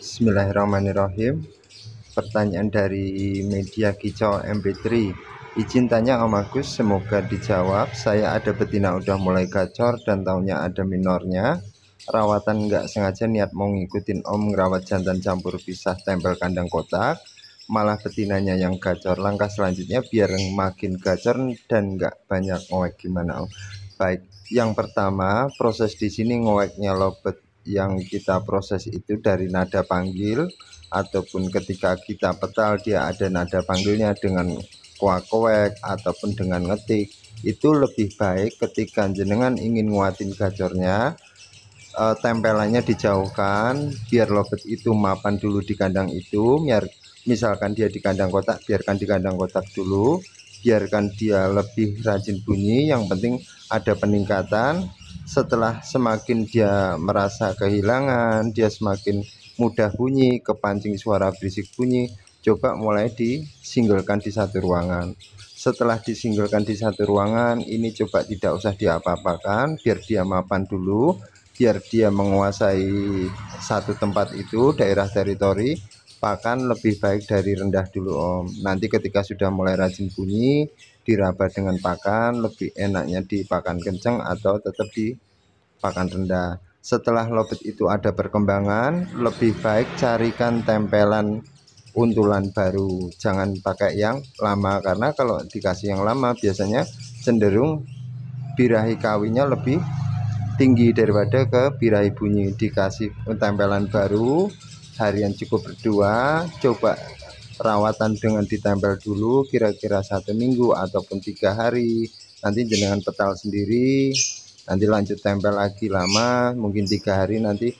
Bismillahirrahmanirrahim Pertanyaan dari media kicau MP3 Izin tanya Om Agus, semoga dijawab Saya ada betina udah mulai gacor dan tahunya ada minornya Rawatan nggak sengaja niat mau ngikutin Om ngerawat jantan campur pisah tempel kandang kotak Malah betinanya yang gacor Langkah selanjutnya biar makin gacor dan nggak banyak ngoek gimana Om Baik, yang pertama proses di sini ngoeknya lobet yang kita proses itu dari nada panggil ataupun ketika kita petal dia ada nada panggilnya dengan kuak-kuek ataupun dengan ngetik itu lebih baik ketika jenengan ingin nguatin gacornya eh, tempelannya dijauhkan biar lobet itu mapan dulu di kandang itu biar misalkan dia di kandang kotak biarkan di kandang kotak dulu biarkan dia lebih rajin bunyi yang penting ada peningkatan setelah semakin dia merasa kehilangan dia semakin mudah bunyi kepancing suara berisik bunyi coba mulai disinggalkan di satu ruangan setelah disinggalkan di satu ruangan ini coba tidak usah diapa-apakan biar dia mapan dulu biar dia menguasai satu tempat itu daerah teritori pakan lebih baik dari rendah dulu om nanti ketika sudah mulai rajin bunyi diraba dengan pakan lebih enaknya di pakan kenceng atau tetap di pakan rendah. Setelah lobet itu ada perkembangan, lebih baik carikan tempelan untulan baru. Jangan pakai yang lama karena kalau dikasih yang lama biasanya cenderung birahi kawinnya lebih tinggi daripada ke birahi bunyi. Dikasih tempelan baru, harian cukup berdua, coba perawatan dengan ditempel dulu kira-kira satu minggu ataupun tiga hari nanti jenengan petal sendiri nanti lanjut tempel lagi lama mungkin tiga hari nanti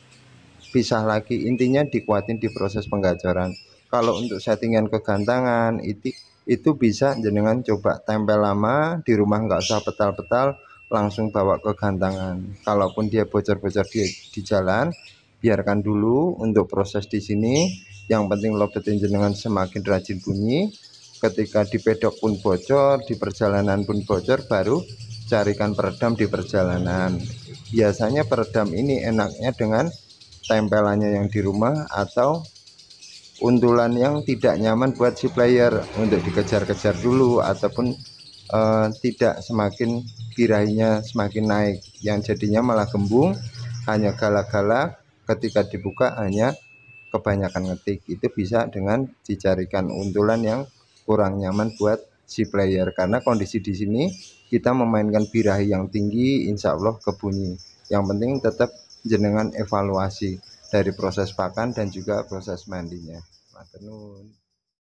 pisah lagi intinya dikuatin di proses penggacoran kalau untuk settingan kegantangan itu itu bisa jenengan coba tempel lama di rumah nggak usah petal-petal langsung bawa ke gantangan kalaupun dia bocor-bocor di, di jalan biarkan dulu untuk proses di sini yang penting lobetin jenengan semakin rajin bunyi ketika di pedok pun bocor di perjalanan pun bocor baru carikan peredam di perjalanan biasanya peredam ini enaknya dengan tempelannya yang di rumah atau untulan yang tidak nyaman buat si player untuk dikejar-kejar dulu ataupun eh, tidak semakin birahinya semakin naik yang jadinya malah gembung hanya galak-galak ketika dibuka hanya kebanyakan ngetik itu bisa dengan dicarikan untulan yang kurang nyaman buat si player karena kondisi di sini kita memainkan birahi yang tinggi insya Allah kebunyi yang penting tetap jenengan evaluasi dari proses pakan dan juga proses mandinya matenun